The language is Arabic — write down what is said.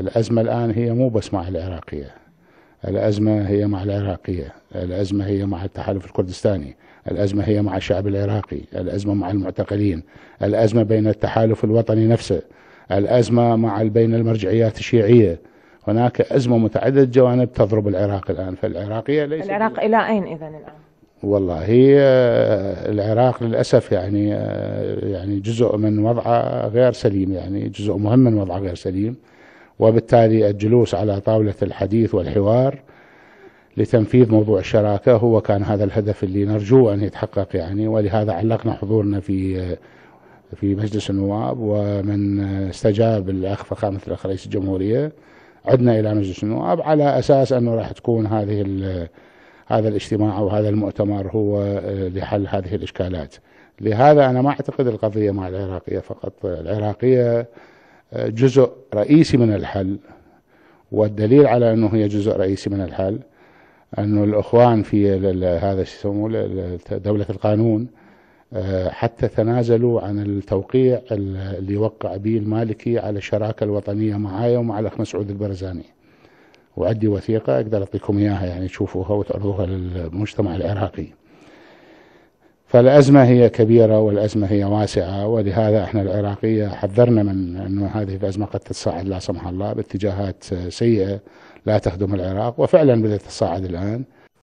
الأزمة الآن هي مو بس مع العراقية الأزمة هي مع العراقية الأزمة هي مع التحالف الكردستاني الأزمة هي مع الشعب العراقي الأزمة مع المعتقلين الأزمة بين التحالف الوطني نفسه الأزمة مع بين المرجعيات الشيعية هناك أزمة متعددة جوانب تضرب العراق الآن فالعراقية ليس العراق إلى أين إذا الآن؟ والله هي آه، العراق للأسف يعني آه، يعني جزء من وضعه غير سليم يعني جزء مهم من وضعه غير سليم وبالتالي الجلوس على طاولة الحديث والحوار لتنفيذ موضوع الشراكة هو كان هذا الهدف اللي نرجو أن يتحقق يعني ولهذا علقنا حضورنا في في مجلس النواب ومن استجاب الأخ فخامة الأخ رئيس الجمهورية عدنا إلى مجلس النواب على أساس أنه راح تكون هذه هذا الاجتماع أو هذا المؤتمر هو لحل هذه الإشكالات لهذا أنا ما أعتقد القضية مع العراقية فقط العراقية جزء رئيسي من الحل والدليل على انه هي جزء رئيسي من الحل انه الاخوان في هذا شو يسموه دوله القانون آه، حتى تنازلوا عن التوقيع اللي وقع به المالكي على الشراكه الوطنيه معايا ومع الاخ مسعود البرزاني وعندي وثيقه اقدر اعطيكم اياها يعني تشوفوها وتعرضوها للمجتمع العراقي فالأزمة هي كبيرة والأزمة هي واسعة ولهذا احنا العراقية حذرنا من أن هذه الأزمة قد تتصاعد لا سمح الله باتجاهات سيئة لا تخدم العراق وفعلا بدأت تتصاعد الآن